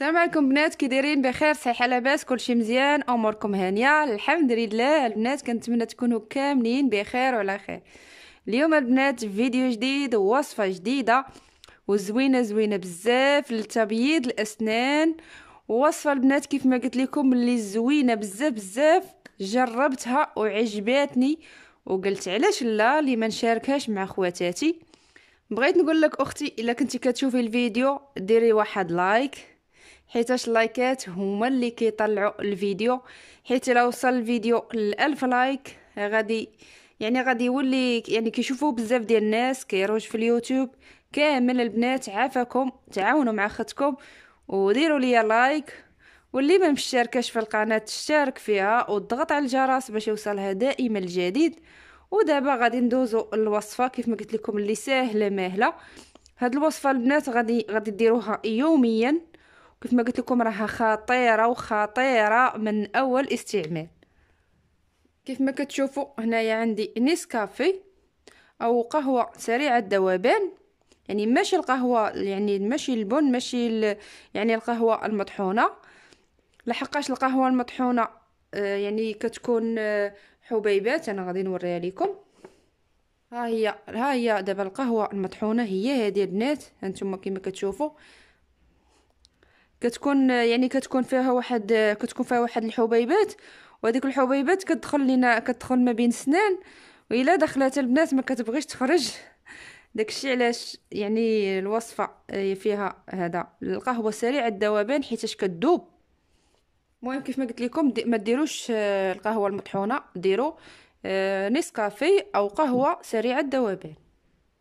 السلام عليكم بنات كي دايرين بخير صحيحه لاباس كلشي مزيان اموركم هانيه الحمد لله البنات كنتمنى تكونوا كاملين بخير وعلى خير اليوم البنات فيديو جديد ووصفه جديده وزوينه زوينه بزاف لتبييض الاسنان وصفه البنات كيف ما قلت لكم اللي زوينه بزاف بزاف جربتها وعجباتني وقلت علاش لا اللي ما نشاركهاش مع خواتاتي بغيت نقول لك اختي الا كنتي كتشوفي الفيديو ديري واحد لايك حيتاش اللايكات هما اللي كيطلعوا الفيديو حيت الا وصل الفيديو ل1000 لايك غادي يعني غادي يولي يعني كيشوفوه بزاف ديال الناس كيروج في اليوتيوب كامل البنات عافاكم تعاونوا مع اختكم وديروا ليا لايك واللي ما مشتركش في القناه تشترك فيها وتضغط على الجرس باش يوصلها دائما الجديد ودابا غادي ندوزو الوصفه كيف ما قلت لكم اللي ساهله ماهله هاد الوصفه البنات غادي غادي ديروها يوميا كيف ما قلت لكم راها خطيره وخطيره من اول استعمال كيف ما كتشوفوا هنايا عندي نيسكافي او قهوه سريعه الذوبان يعني ماشي القهوه يعني ماشي البن ماشي يعني القهوه المطحونه لحقاش القهوه المطحونه آه، يعني كتكون آه، حبيبات انا غادي نوريها لكم ها هي ها هي دابا القهوه المطحونه هي هذه البنات هانتوما كما كتشوفوا كتكون يعني كتكون فيها واحد كتكون فيها واحد الحبيبات وهذيك الحبيبات كتدخل لينا كتدخل ما بين سنان والا دخلات البنات ما كتبغيش تخرج داكشي علاش يعني الوصفه فيها هذا القهوه سريعه الذوبان حيتاش كتذوب المهم كيف ما قلت لكم دي ما ديروش آه، القهوه المطحونه ديروا آه، نسكافي او قهوه سريعه الذوبان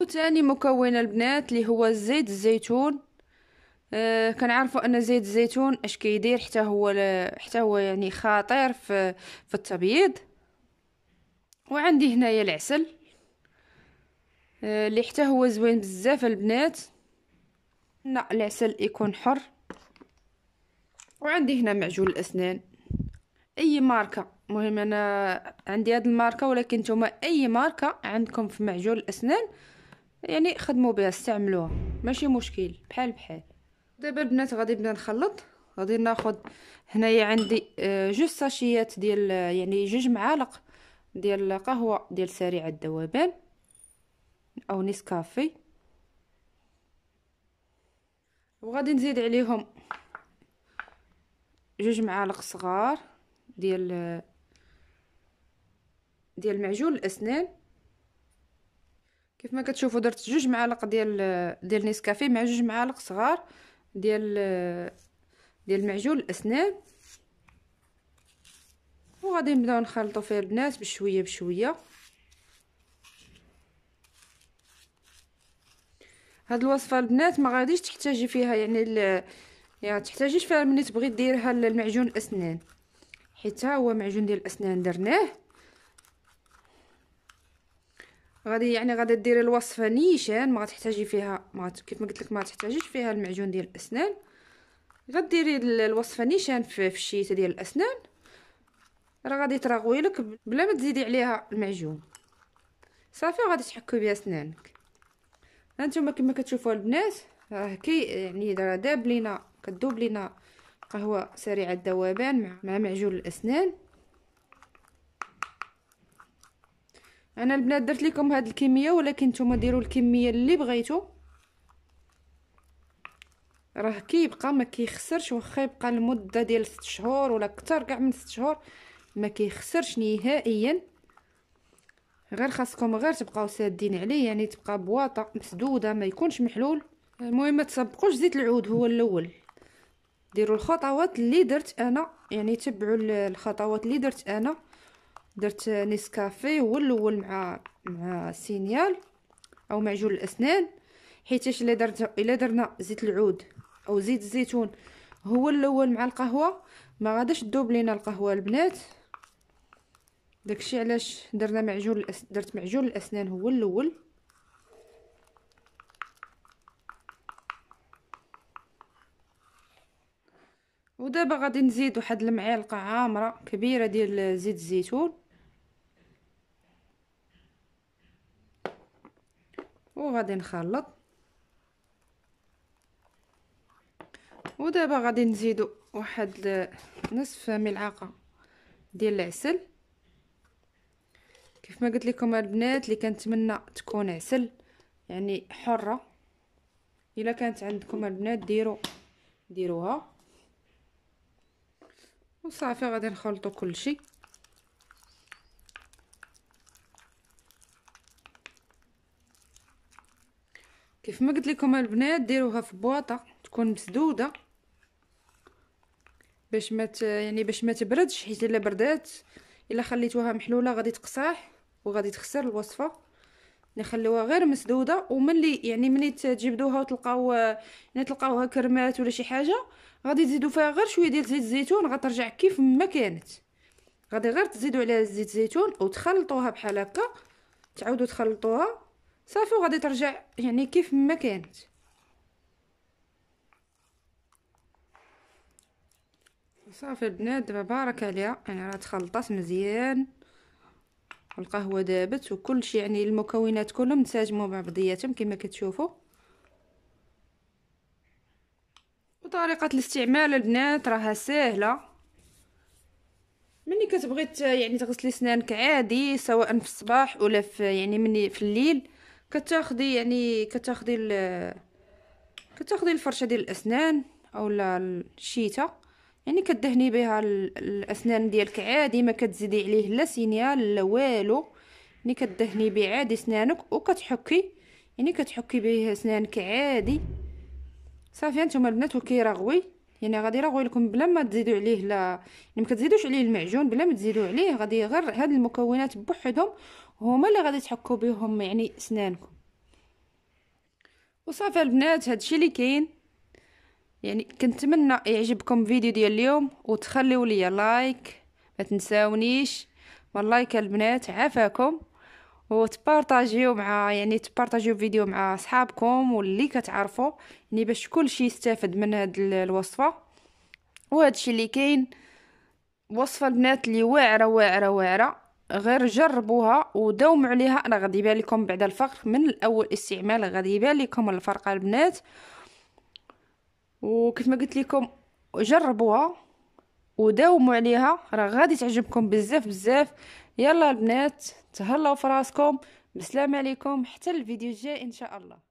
وثاني مكون البنات اللي هو زيت الزيتون أه كنعرفوا ان زيت الزيتون اش كيدير حتى هو ل... حتى هو يعني خطير في في التبييض وعندي هنايا العسل آه، اللي حتى هو زوين بزاف البنات لا العسل يكون حر وعندي هنا معجون الاسنان اي ماركه مهم انا عندي هاد الماركه ولكن نتوما اي ماركه عندكم في معجون الاسنان يعني خدموا بها استعملوها ماشي مشكل بحال بحال دابا البنات غادي نبدا نخلط غادي ناخذ هنايا عندي آه، جوج ساشيات ديال يعني جوج معالق ديال القهوه ديال سريع الذوبان او نسكافي وغادي نزيد عليهم جوج معالق صغار ديال آه، ديال معجون الاسنان كيف ما كتشوفوا درت جوج معالق ديال آه، ديال نسكافي مع جوج معالق صغار ديال ديال معجون الاسنان وغادي نبداو نخلطو فيه البنات بشويه بشويه هاد الوصفه البنات ما غاديش تحتاجي فيها يعني ال... يعني تحتاجيش فيها ملي تبغي ديرها المعجون الاسنان حيت هو معجون ديال الاسنان درناه غادي يعني غادي ديري الوصفه نيشان ما غتحتاجي فيها ما كيف ما قلت لك ما تحتاجيش فيها المعجون ديال الاسنان غديري الوصفه نيشان في الشيته ديال الاسنان راه غادي تراغوي لك بلا ما تزيدي عليها المعجون صافي وغادي تحكي بها اسنانك هانتوما كما كتشوفوا البنات راه كي يعني داب لينا كدوب لينا قهوه سريعه الذوبان مع معجون الاسنان انا البنات درت لكم هاد الكميه ولكن نتوما ديروا الكميه اللي بغيتو راه كيبقى ما كيخسرش واخا يبقى المده ديال 6 شهور ولا اكثر كاع من 6 شهور ما كيخسرش نهائيا غير خاصكم غير تبقاو سادين عليه يعني تبقى بواطه مسدوده ما يكونش محلول المهم ما تسبقوش زيت العود هو الاول ديروا الخطوات اللي درت انا يعني تبعوا الخطوات اللي درت انا درت نسكافي هو الاول مع مع سينيال او معجون الاسنان حيتاش الا درت الا درنا زيت العود او زيت الزيتون هو الاول مع القهوه ما غاداش تذوب لينا القهوه البنات داكشي علاش درنا معجون الأس... درت معجون الاسنان هو الاول ودابا غادي نزيد واحد المعلقه عامره كبيره ديال زيت الزيتون وغادي نخلط ودابا غادي نزيدو واحد نصف ملعقه ديال العسل كيف ما قلت لكم البنات اللي كنتمنى تكون عسل يعني حره الا كانت عندكم البنات ديروا ديروها وصافي غادي نخلطوا كلشي كيف ما قلت لكم البنات ديروها في بواطه تكون مسدوده باش ما يعني باش ما تبردش حيت الا بردات الا خليتوها محلوله غادي تقصاح وغادي تخسر الوصفه نخليوها غير مسدوده وملي يعني ملي تجبدوها وتلقاو يعني تلقاوها كرمات ولا شي حاجه غادي تزيدوا فيها غير شويه ديال زيت الزيتون غترجع كيف ما كانت غادي غير تزيدوا عليها زيت الزيتون وتخلطوها بحال هكا تعاودوا تخلطوها صافي وغادي ترجع يعني كيف ما كانت صافي البنات دابا بارك عليها يعني راه تخلطات مزيان القهوه دابت وكلشي يعني المكونات كلهم تساجموا مع بعضياتهم كما كتشوفوا وطريقه الاستعمال البنات راها سهله ملي كتبغي يعني تغسلي سنانك عادي سواء في الصباح ولا في يعني مني في الليل كتاخدي يعني كتاخدي ال كتاخدي الفرشه ديال الاسنان اولا الشيته يعني كدهني بها الاسنان ديالك عادي ما كتزيدي عليه لا سينيال لا والو يعني كدهني به عادي سنانك وكتحكي يعني كتحكي به سنانك عادي صافي هانتوما البنات وكيرغوي يعني غادي يرغوي لكم بلا ما تزيدوا عليه لا يعني ما كتزيدوش عليه المعجون بلا ما تزيدوا عليه غادي غير هاد المكونات بوحدهم هما اللي غادي تحكوا بهم يعني اسنانكم وصافي البنات هادشي اللي كاين يعني كنتمنى يعجبكم فيديو ديال اليوم وتخليوا ليا لايك ما تنساونيش واللايك البنات عافاكم وتبارطاجيو مع يعني تبارطاجيو فيديو مع اصحابكم واللي كتعرفوا يعني باش كلشي يستافد من هاد الوصفه وهادشي اللي كاين وصفه البنات اللي واعره واعره واعره غير جربوها وداوم عليها انا غادي يبان لكم بعد الفقر من الاول استعمال غادي يبان لكم الفرق البنات وكيف ما قلت لكم جربوها وداوموا عليها راه غادي تعجبكم بزاف بزاف يلا البنات تهلاو فراسكم بسلام عليكم حتى الفيديو الجاي ان شاء الله